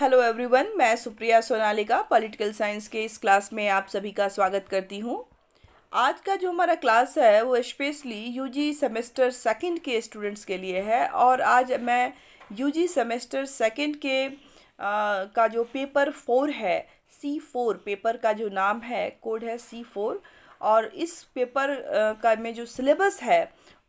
hello everyone मैं Supriya Sonalika political science के इस क्लास में आप सभी का स्वागत करती हूँ आज का जो हमारा क्लास है वो स्पेशली यूजी सेमेस्टर सेकंड के स्टूडेंट्स के लिए है और आज मैं यूजी सेमेस्टर सेकंड के आ, का जो पेपर फोर है सी फोर पेपर का जो नाम है कोड है सी फोर और इस पेपर आ, का में जो सिलेबस है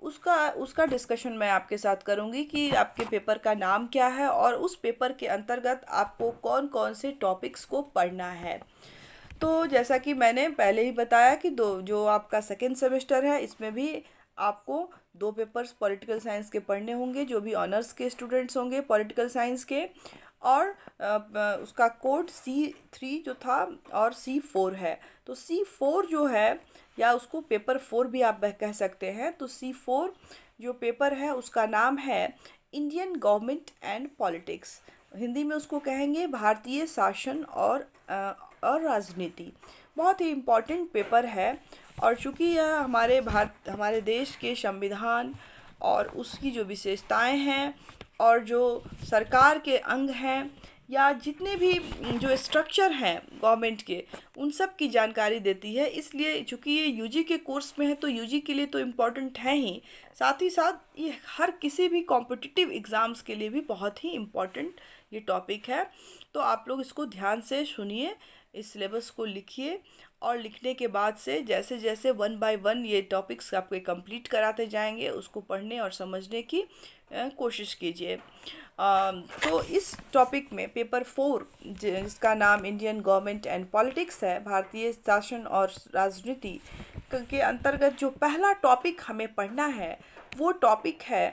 उसका उसका डिस्कशन मैं आपके साथ करूंगी कि आपके पेपर का नाम क्या है और उस पेपर के अंतर्गत आपको कौन कौन से टॉपिक्स को पढ़ना है तो जैसा कि मैंने पहले ही बताया कि दो जो आपका सेकेंड सेमेस्टर है इसमें भी आपको दो पेपर्स पॉलिटिकल साइंस के पढ़ने होंगे जो भी ऑनर्स के स्टूडेंट्स होंगे पॉलिटिकल साइंस के और उसका कोड सी थ्री जो था और सी फोर है तो सी फोर जो है या उसको पेपर फोर भी आप कह सकते हैं तो सी फोर जो पेपर है उसका नाम है Indian government and politics Hindi में उसको कहेंगे भारतीय शासन और और राजनीति बहुत ही इम्पॉर्टेंट पेपर है और चूँकि यह हमारे भारत हमारे देश के संविधान और उसकी जो विशेषताएं हैं और जो सरकार के अंग हैं या जितने भी जो स्ट्रक्चर हैं गवर्नमेंट के उन सब की जानकारी देती है इसलिए चूंकि ये यूजी के कोर्स में है तो यूजी के लिए तो इम्पॉर्टेंट है ही साथ ही साथ ये हर किसी भी कॉम्पिटिटिव एग्ज़ाम्स के लिए भी बहुत ही इम्पॉर्टेंट ये टॉपिक है तो आप लोग इसको ध्यान से सुनिए इस सिलेबस को लिखिए और लिखने के बाद से जैसे जैसे वन बाय वन ये टॉपिक्स आपके कंप्लीट कराते जाएंगे उसको पढ़ने और समझने की कोशिश कीजिए तो इस टॉपिक में पेपर फोर जिसका नाम इंडियन गवर्नमेंट एंड पॉलिटिक्स है भारतीय शासन और राजनीति के अंतर्गत जो पहला टॉपिक हमें पढ़ना है वो टॉपिक है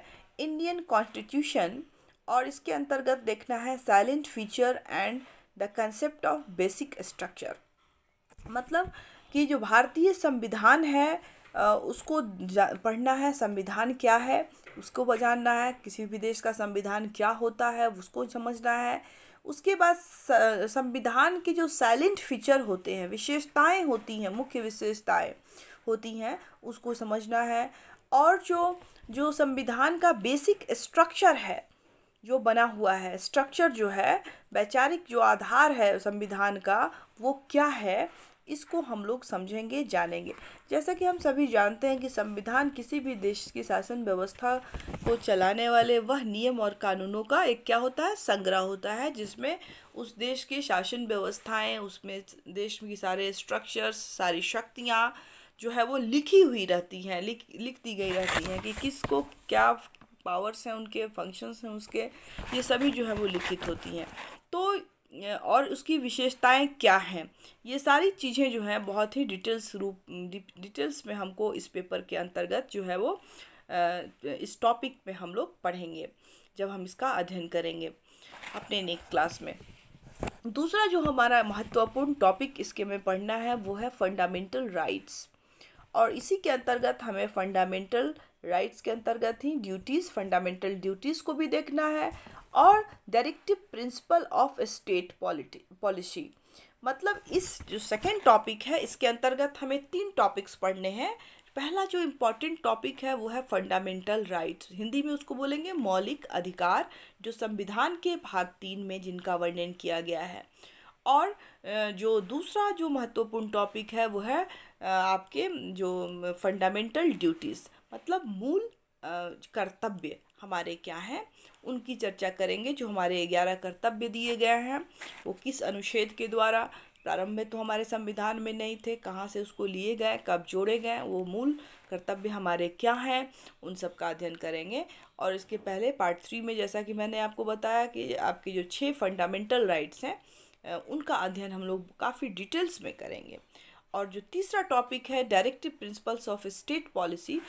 इंडियन कॉन्स्टिट्यूशन और इसके अंतर्गत देखना है silent feature and the concept of basic structure मतलब कि जो भारतीय संविधान है उसको पढ़ना है संविधान क्या है उसको बजानना है किसी भी देश का संविधान क्या होता है उसको समझना है उसके बाद संविधान के जो साइलेंट फीचर होते हैं विशेषताएं होती हैं मुख्य विशेषताएं होती हैं उसको समझना है और जो जो संविधान का बेसिक स्ट्रक्चर है जो बना हुआ है स्ट्रक्चर जो है वैचारिक जो आधार है संविधान का वो क्या है इसको हम लोग समझेंगे जानेंगे जैसा कि हम सभी जानते हैं कि संविधान किसी भी देश की शासन व्यवस्था को चलाने वाले वह नियम और कानूनों का एक क्या होता है संग्रह होता है जिसमें उस देश की शासन व्यवस्थाएं उसमें देश की सारे स्ट्रक्चर्स सारी शक्तियाँ जो है वो लिखी हुई रहती हैं लिख लिख दी गई रहती हैं कि किसको क्या पावर्स हैं उनके फंक्शंस हैं उसके ये सभी जो है वो लिखित होती हैं तो और उसकी विशेषताएं क्या हैं ये सारी चीज़ें जो हैं बहुत ही डिटेल्स रूप डिटेल्स में हमको इस पेपर के अंतर्गत जो है वो इस टॉपिक में हम लोग पढ़ेंगे जब हम इसका अध्ययन करेंगे अपने नेक्स्ट क्लास में दूसरा जो हमारा महत्वपूर्ण टॉपिक इसके में पढ़ना है वो है फंडामेंटल राइट्स और इसी के अंतर्गत हमें फंडामेंटल राइट्स के अंतर्गत ही ड्यूटीज़ फंडामेंटल ड्यूटीज़ को भी देखना है और directive principle of state policy मतलब इस जो सेकेंड टॉपिक है इसके अंतर्गत हमें तीन टॉपिक्स पढ़ने हैं पहला जो इम्पॉर्टेंट टॉपिक है वो है फंडामेंटल राइट्स हिंदी में उसको बोलेंगे मौलिक अधिकार जो संविधान के भाग तीन में जिनका वर्णन किया गया है और जो दूसरा जो महत्वपूर्ण टॉपिक है वो है आपके जो फंडामेंटल ड्यूटीज़ मतलब मूल कर्तव्य हमारे क्या हैं उनकी चर्चा करेंगे जो हमारे ग्यारह कर्तव्य दिए गए हैं वो किस अनुच्छेद के द्वारा प्रारंभ में तो हमारे संविधान में नहीं थे कहाँ से उसको लिए गए कब जोड़े गए वो मूल कर्तव्य हमारे क्या हैं उन सब का अध्ययन करेंगे और इसके पहले पार्ट थ्री में जैसा कि मैंने आपको बताया कि आपके जो छः फंडामेंटल राइट्स हैं उनका अध्ययन हम लोग काफ़ी डिटेल्स में करेंगे और जो तीसरा टॉपिक है directive principles of state policy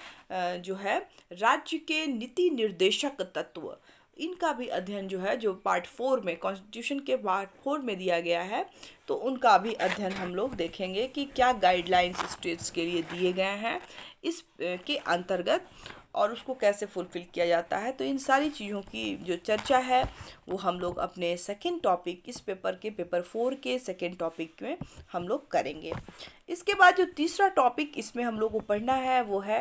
जो है राज्य के नीति निर्देशक तत्व इनका भी अध्ययन जो है जो पार्ट फोर में कॉन्स्टिट्यूशन के पार्ट फोर में दिया गया है तो उनका भी अध्ययन हम लोग देखेंगे कि क्या गाइडलाइंस स्टेट्स के लिए दिए गए हैं इस के अंतर्गत और उसको कैसे फुलफ़िल किया जाता है तो इन सारी चीज़ों की जो चर्चा है वो हम लोग अपने सेकेंड टॉपिक इस पेपर के पेपर फोर के सेकेंड टॉपिक में हम लोग करेंगे इसके बाद जो तीसरा टॉपिक इसमें हम लोग को पढ़ना है वो है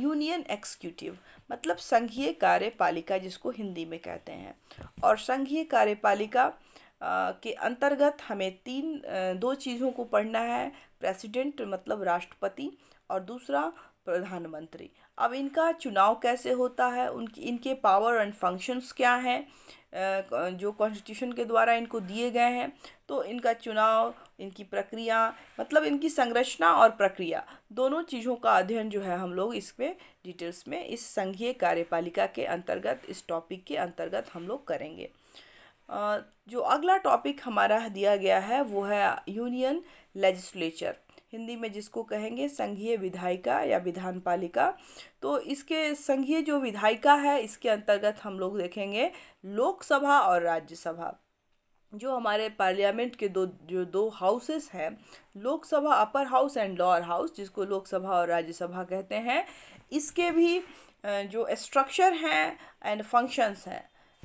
यूनियन एक्सिक्यूटिव मतलब संघीय कार्यपालिका जिसको हिंदी में कहते हैं और संघीय कार्यपालिका के अंतर्गत हमें तीन दो चीज़ों को पढ़ना है प्रेसिडेंट मतलब राष्ट्रपति और दूसरा प्रधानमंत्री अब इनका चुनाव कैसे होता है उनकी इनके पावर एंड फंक्शंस क्या हैं जो कॉन्स्टिट्यूशन के द्वारा इनको दिए गए हैं तो इनका चुनाव इनकी प्रक्रिया मतलब इनकी संरचना और प्रक्रिया दोनों चीज़ों का अध्ययन जो है हम लोग इसमें डिटेल्स में इस संघीय कार्यपालिका के अंतर्गत इस टॉपिक के अंतर्गत हम लोग करेंगे जो अगला टॉपिक हमारा दिया गया है वो है यूनियन लेजिस्लेचर हिंदी में जिसको कहेंगे संघीय विधायिका या विधान पालिका तो इसके संघीय जो विधायिका है इसके अंतर्गत हम लोग देखेंगे लोकसभा और राज्यसभा जो हमारे पार्लियामेंट के दो जो दो हाउसेस हैं Lok Sabha upper house and lower house जिसको लोकसभा और राज्यसभा कहते हैं इसके भी जो स्ट्रक्चर हैं एंड फंक्शंस हैं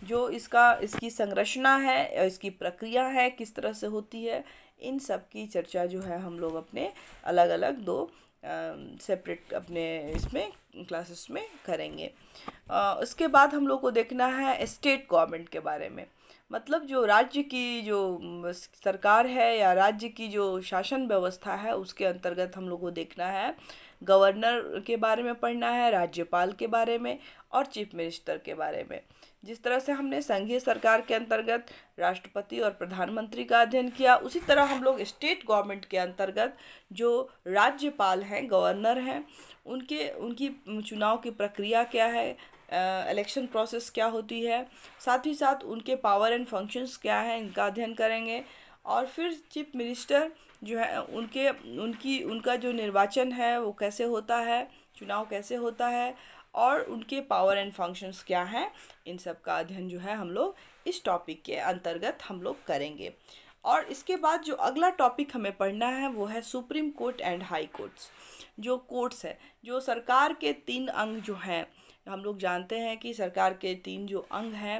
जो इसका इसकी संरचना है इसकी प्रक्रिया है किस तरह से होती है इन सब की चर्चा जो है हम लोग अपने अलग अलग दो सेपरेट अपने इसमें क्लासेस में करेंगे uh, उसके बाद हम लोग को देखना है स्टेट गवर्नमेंट के बारे में मतलब जो राज्य की जो सरकार है या राज्य की जो शासन व्यवस्था है उसके अंतर्गत हम लोग को देखना है गवर्नर के बारे में पढ़ना है राज्यपाल के बारे में और चीफ मिनिस्टर के बारे में जिस तरह से हमने संघीय सरकार के अंतर्गत राष्ट्रपति और प्रधानमंत्री का अध्ययन किया उसी तरह हम लोग स्टेट गवर्नमेंट के अंतर्गत जो राज्यपाल हैं गवर्नर हैं उनके उनकी चुनाव की प्रक्रिया क्या है इलेक्शन प्रोसेस क्या होती है साथ ही साथ उनके पावर एंड फंक्शंस क्या हैं इनका अध्ययन करेंगे और फिर चीफ मिनिस्टर जो है उनके उनकी उनका जो निर्वाचन है वो कैसे होता है चुनाव कैसे होता है और उनके पावर एंड फंक्शंस क्या हैं इन सब का अध्ययन जो है हम लोग इस टॉपिक के अंतर्गत हम लोग करेंगे और इसके बाद जो अगला टॉपिक हमें पढ़ना है वो है supreme court and high courts जो कोर्ट्स है जो सरकार के तीन अंग जो हैं हम लोग जानते हैं कि सरकार के तीन जो अंग हैं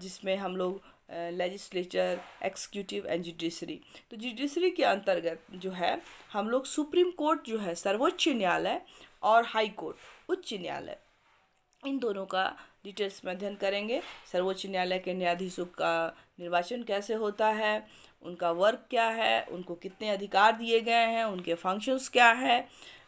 जिसमें हम लोग लेजिस्लेचर एक्सिक्यूटिव एंड जुडिशरी तो जुडिशरी के अंतर्गत जो है हम लोग सुप्रीम कोर्ट जो है सर्वोच्च न्यायालय और हाई कोर्ट उच्च न्यायालय इन दोनों का डिटेल्स में अध्ययन करेंगे सर्वोच्च न्यायालय के न्यायाधीशों का निर्वाचन कैसे होता है उनका वर्क क्या है उनको कितने अधिकार दिए गए हैं उनके फंक्शंस क्या है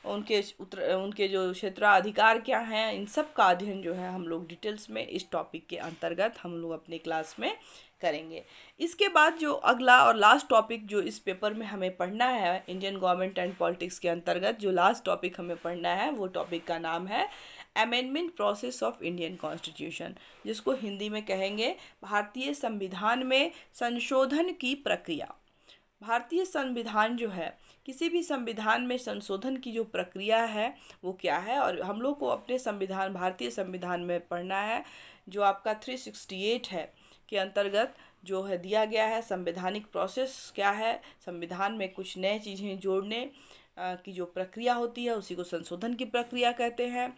उनके उत्तर उनके जो क्षेत्राधिकार क्या हैं इन सब का अध्ययन जो है हम लोग डिटेल्स में इस टॉपिक के अंतर्गत हम लोग अपने क्लास में करेंगे इसके बाद जो अगला और लास्ट टॉपिक जो इस पेपर में हमें पढ़ना है इंडियन गवर्नमेंट एंड पॉलिटिक्स के अंतर्गत जो लास्ट टॉपिक हमें पढ़ना है वो टॉपिक का नाम है amendment process of Indian constitution जिसको हिंदी में कहेंगे भारतीय संविधान में संशोधन की प्रक्रिया भारतीय संविधान जो है किसी भी संविधान में संशोधन की जो प्रक्रिया है वो क्या है और हम लोग को अपने संविधान भारतीय संविधान में पढ़ना है जो आपका थ्री सिक्सटी एट है के अंतर्गत जो है दिया गया है संवैधानिक प्रोसेस क्या है संविधान में कुछ नए चीज़ें जोड़ने की जो प्रक्रिया होती है उसी को संशोधन की प्रक्रिया कहते हैं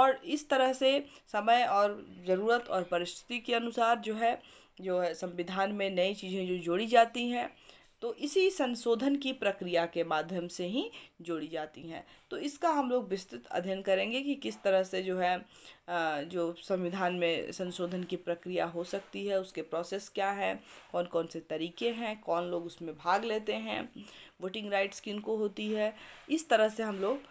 और इस तरह से समय और ज़रूरत और परिस्थिति के अनुसार जो है जो है संविधान में नई चीज़ें जो जोड़ी जाती हैं तो इसी संशोधन की प्रक्रिया के माध्यम से ही जोड़ी जाती हैं तो इसका हम लोग विस्तृत अध्ययन करेंगे कि किस तरह से जो है जो संविधान में संशोधन की प्रक्रिया हो सकती है उसके प्रोसेस क्या है कौन कौन से तरीके हैं कौन लोग उसमें भाग लेते हैं वोटिंग राइट्स किन को होती है इस तरह से हम लोग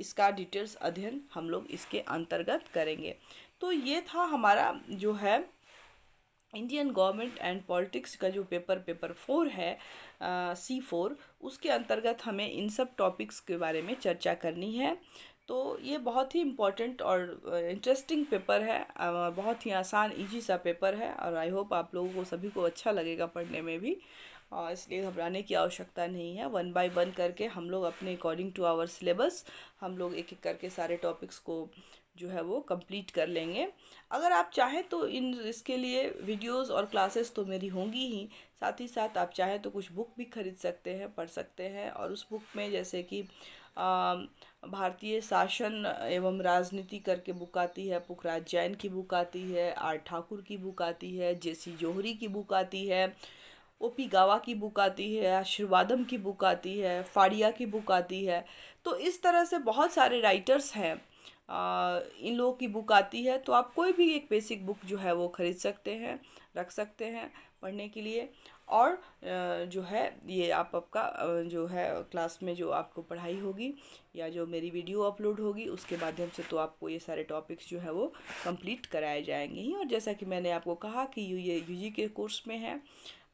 इसका डिटेल्स अध्ययन हम लोग इसके अंतर्गत करेंगे तो ये था हमारा जो है इंडियन गवर्नमेंट एंड पॉलिटिक्स का जो पेपर पेपर फोर है सी फोर उसके अंतर्गत हमें इन सब टॉपिक्स के बारे में चर्चा करनी है तो ये बहुत ही इम्पॉर्टेंट और इंटरेस्टिंग पेपर है बहुत ही आसान इजी सा पेपर है और आई होप आप लोगों को सभी को अच्छा लगेगा पढ़ने में भी और इसलिए घबराने की आवश्यकता नहीं है वन बाय वन करके हम लोग अपने अकॉर्डिंग टू आवर सिलेबस हम लोग एक एक करके सारे टॉपिक्स को जो है वो कंप्लीट कर लेंगे अगर आप चाहें तो इन इसके लिए वीडियोस और क्लासेस तो मेरी होंगी ही साथ ही साथ आप चाहें तो कुछ बुक भी खरीद सकते हैं पढ़ सकते हैं और उस बुक में जैसे कि भारतीय शासन एवं राजनीति करके बुक आती है पुखराज जैन की बुक आती है आर ठाकुर की बुक आती है सी जोहरी की बुक आती है ओ पी गावा की बुक आती है आशीर्वादम की बुक आती है फाड़िया की बुक आती है तो इस तरह से बहुत सारे राइटर्स हैं आ, इन लोगों की बुक आती है तो आप कोई भी एक बेसिक बुक जो है वो ख़रीद सकते हैं रख सकते हैं पढ़ने के लिए और जो है ये आप आपका जो है क्लास में जो आपको पढ़ाई होगी या जो मेरी वीडियो अपलोड होगी उसके माध्यम से तो आपको ये सारे टॉपिक्स जो है वो कंप्लीट कराए जाएंगे ही और जैसा कि मैंने आपको कहा कि ये यूजी के कोर्स में है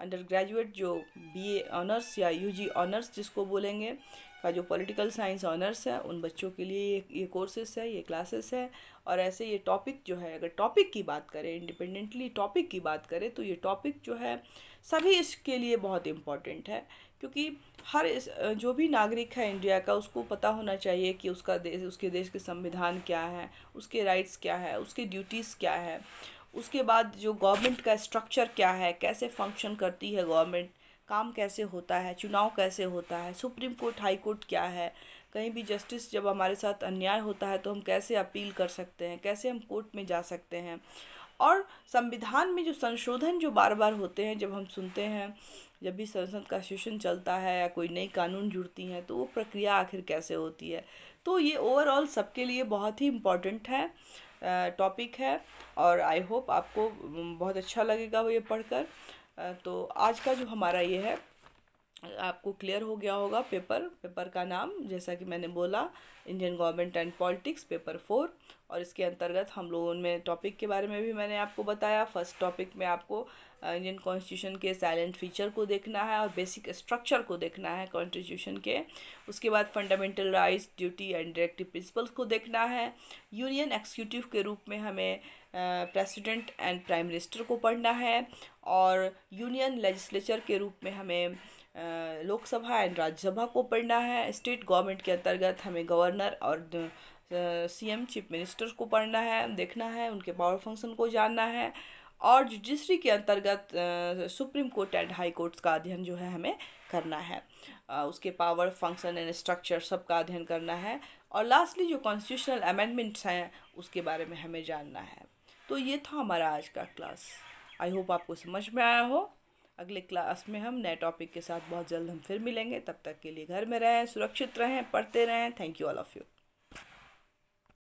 अंडर ग्रेजुएट जो बीए ऑनर्स या यूजी ऑनर्स जिसको बोलेंगे का जो पॉलिटिकल साइंस ऑनर्स है उन बच्चों के लिए ये ये कोर्सेस है ये क्लासेस है और ऐसे ये टॉपिक जो है अगर टॉपिक की बात करें इंडिपेंडेंटली टॉपिक की बात करें तो ये टॉपिक जो है सभी इसके लिए बहुत इम्पॉर्टेंट है क्योंकि हर इस जो भी नागरिक है इंडिया का उसको पता होना चाहिए कि उसका देश उसके देश के संविधान क्या है उसके राइट्स क्या है उसकी ड्यूटीज़ क्या है उसके बाद जो गवर्नमेंट का स्ट्रक्चर क्या है कैसे फंक्शन करती है गवर्नमेंट काम कैसे होता है चुनाव कैसे होता है सुप्रीम कोर्ट हाई कोर्ट क्या है कहीं भी जस्टिस जब हमारे साथ अन्याय होता है तो हम कैसे अपील कर सकते हैं कैसे हम कोर्ट में जा सकते हैं और संविधान में जो संशोधन जो बार बार होते हैं जब हम सुनते हैं जब भी संसद का सेशन चलता है या कोई नई कानून जुड़ती हैं तो वो प्रक्रिया आखिर कैसे होती है तो ये ओवरऑल सबके लिए बहुत ही इम्पॉर्टेंट है टॉपिक है और आई होप आपको बहुत अच्छा लगेगा वो ये पढ़कर तो आज का जो हमारा ये है आपको क्लियर हो गया होगा पेपर पेपर का नाम जैसा कि मैंने बोला Indian government and politics paper four और इसके अंतर्गत हम लोगों में टॉपिक के बारे में भी मैंने आपको बताया फर्स्ट टॉपिक में आपको इंडियन कॉन्स्टिट्यूशन के साइलेंट फीचर को देखना है और बेसिक स्ट्रक्चर को देखना है कॉन्स्टिट्यूशन के उसके बाद fundamental rights duty and directive principles को देखना है यूनियन एक्सिक्यूटिव के रूप में हमें प्रेसिडेंट एंड प्राइम मिनिस्टर को पढ़ना है और यूनियन लेजिस्लेचर के रूप में हमें लोकसभा एंड राज्यसभा को पढ़ना है स्टेट गवर्नमेंट के अंतर्गत हमें गवर्नर और सीएम चीफ मिनिस्टर को पढ़ना है देखना है उनके पावर फंक्शन को जानना है और जुडिशरी के अंतर्गत supreme court and high courts का अध्ययन जो है हमें करना है आ, उसके पावर फंक्शन एंड स्ट्रक्चर सब का अध्ययन करना है और लास्टली जो कॉन्स्टिट्यूशनल अमेंडमेंट्स हैं उसके बारे में हमें जानना है तो ये था हमारा आज का क्लास आई होप आपको समझ में आया हो अगले क्लास में हम नए टॉपिक के साथ बहुत जल्द हम फिर मिलेंगे तब तक के लिए घर में रहें सुरक्षित रहें पढ़ते रहें thank you all of you